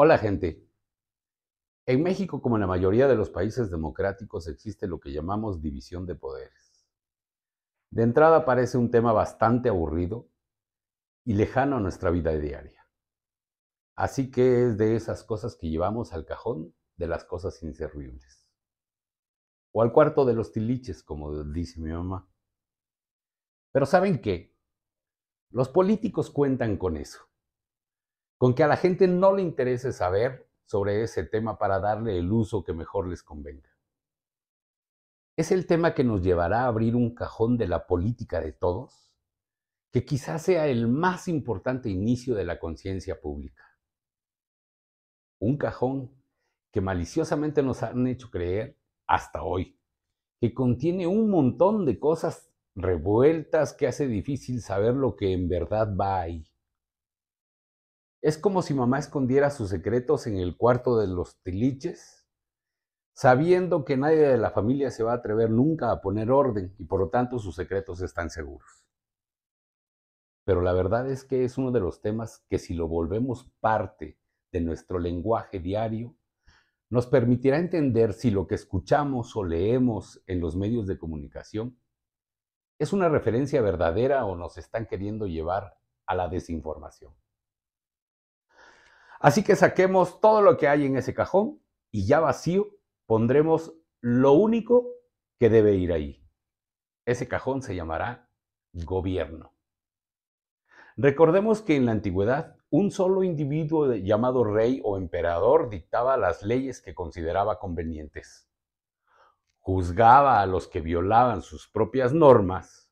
Hola gente. En México, como en la mayoría de los países democráticos, existe lo que llamamos división de poderes. De entrada parece un tema bastante aburrido y lejano a nuestra vida diaria. Así que es de esas cosas que llevamos al cajón de las cosas inservibles. O al cuarto de los tiliches, como dice mi mamá. Pero ¿saben qué? Los políticos cuentan con eso con que a la gente no le interese saber sobre ese tema para darle el uso que mejor les convenga. Es el tema que nos llevará a abrir un cajón de la política de todos, que quizás sea el más importante inicio de la conciencia pública. Un cajón que maliciosamente nos han hecho creer hasta hoy, que contiene un montón de cosas revueltas que hace difícil saber lo que en verdad va ahí. Es como si mamá escondiera sus secretos en el cuarto de los tiliches, sabiendo que nadie de la familia se va a atrever nunca a poner orden y por lo tanto sus secretos están seguros. Pero la verdad es que es uno de los temas que si lo volvemos parte de nuestro lenguaje diario, nos permitirá entender si lo que escuchamos o leemos en los medios de comunicación es una referencia verdadera o nos están queriendo llevar a la desinformación. Así que saquemos todo lo que hay en ese cajón y ya vacío pondremos lo único que debe ir ahí. Ese cajón se llamará gobierno. Recordemos que en la antigüedad un solo individuo llamado rey o emperador dictaba las leyes que consideraba convenientes. Juzgaba a los que violaban sus propias normas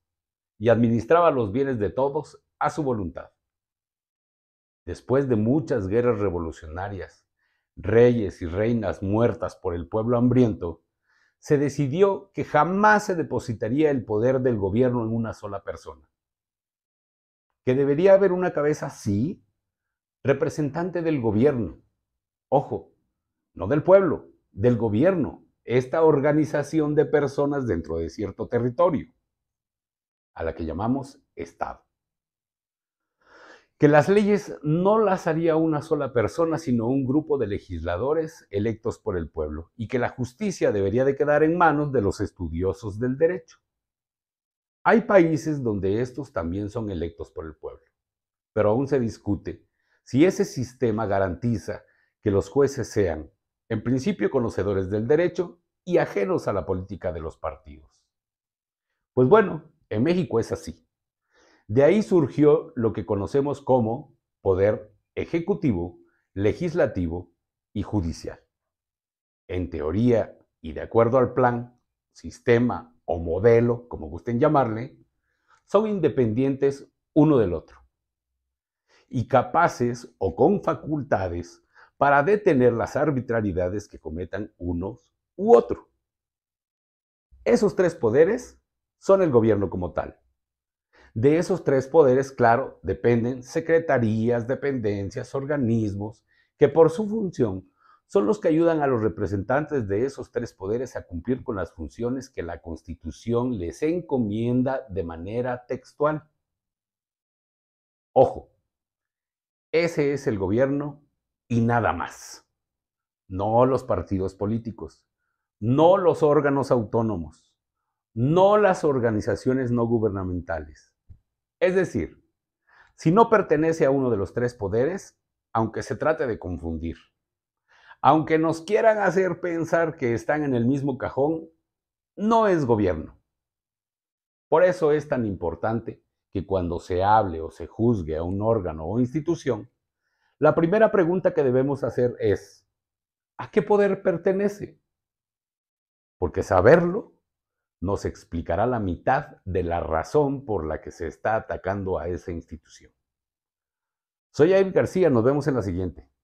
y administraba los bienes de todos a su voluntad. Después de muchas guerras revolucionarias, reyes y reinas muertas por el pueblo hambriento, se decidió que jamás se depositaría el poder del gobierno en una sola persona. Que debería haber una cabeza, sí, representante del gobierno. Ojo, no del pueblo, del gobierno, esta organización de personas dentro de cierto territorio, a la que llamamos Estado que las leyes no las haría una sola persona, sino un grupo de legisladores electos por el pueblo, y que la justicia debería de quedar en manos de los estudiosos del derecho. Hay países donde estos también son electos por el pueblo, pero aún se discute si ese sistema garantiza que los jueces sean, en principio, conocedores del derecho y ajenos a la política de los partidos. Pues bueno, en México es así. De ahí surgió lo que conocemos como poder ejecutivo, legislativo y judicial. En teoría y de acuerdo al plan, sistema o modelo, como gusten llamarle, son independientes uno del otro y capaces o con facultades para detener las arbitrariedades que cometan unos u otro. Esos tres poderes son el gobierno como tal. De esos tres poderes, claro, dependen secretarías, dependencias, organismos, que por su función son los que ayudan a los representantes de esos tres poderes a cumplir con las funciones que la Constitución les encomienda de manera textual. Ojo, ese es el gobierno y nada más. No los partidos políticos, no los órganos autónomos, no las organizaciones no gubernamentales, es decir, si no pertenece a uno de los tres poderes, aunque se trate de confundir, aunque nos quieran hacer pensar que están en el mismo cajón, no es gobierno. Por eso es tan importante que cuando se hable o se juzgue a un órgano o institución, la primera pregunta que debemos hacer es, ¿a qué poder pertenece? Porque saberlo nos explicará la mitad de la razón por la que se está atacando a esa institución. Soy Jaime García, nos vemos en la siguiente.